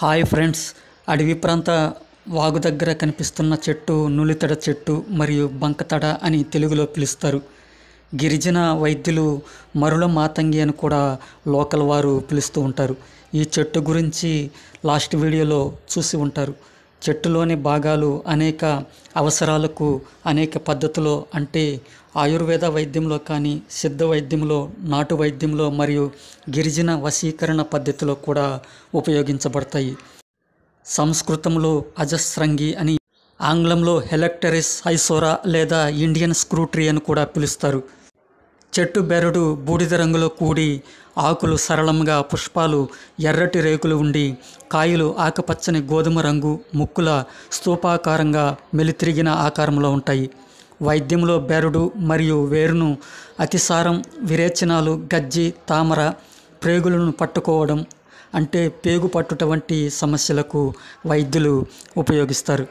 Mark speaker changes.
Speaker 1: hi friends అడవి ప్రాంత వాగు దగ్గర కనిపిస్తున్న చెట్టు నులితడ చెట్టు మరియు బంకతడ అని తెలుగులో పిలుస్తారు గిరిజన వైద్యులు మరుల మాతంగి అని కూడా లోకల్ వారు పిలుస్తూ ఉంటారు ఈ చెట్టు గురించి లాస్ట్ వీడియోలో చూసి ఉంటారు చెట్టులోని భాగాలు అనేక అవసరాలకు అనేక పద్ధతిలో అంటే ఆయుర్వేద వైద్యంలో కానీ సిద్ధ వైద్యంలో నాటు వైద్యంలో మరియు గిరిజన వశీకరణ పద్ధతిలో కూడా ఉపయోగించబడతాయి సంస్కృతంలో అజస్రంగి అని ఆంగ్లంలో హెలెక్టరిస్ ఐసోరా లేదా ఇండియన్ స్క్రూట్రీ అని కూడా పిలుస్తారు చెట్టు బెరడు బూడిద రంగులో కూడి ఆకులు సరళంగా పుష్పాలు ఎర్రటి రేకులు ఉండి కాయలు ఆకుపచ్చని గోధుమ రంగు ముక్కుల స్థూపాకారంగా మెలితిరిగిన ఆకారంలో ఉంటాయి వైద్యంలో బెరడు మరియు వేరును అతిసారం విరేచనాలు గజ్జి తామర ప్రేగులను పట్టుకోవడం అంటే పేగు పట్టుట వంటి సమస్యలకు వైద్యులు ఉపయోగిస్తారు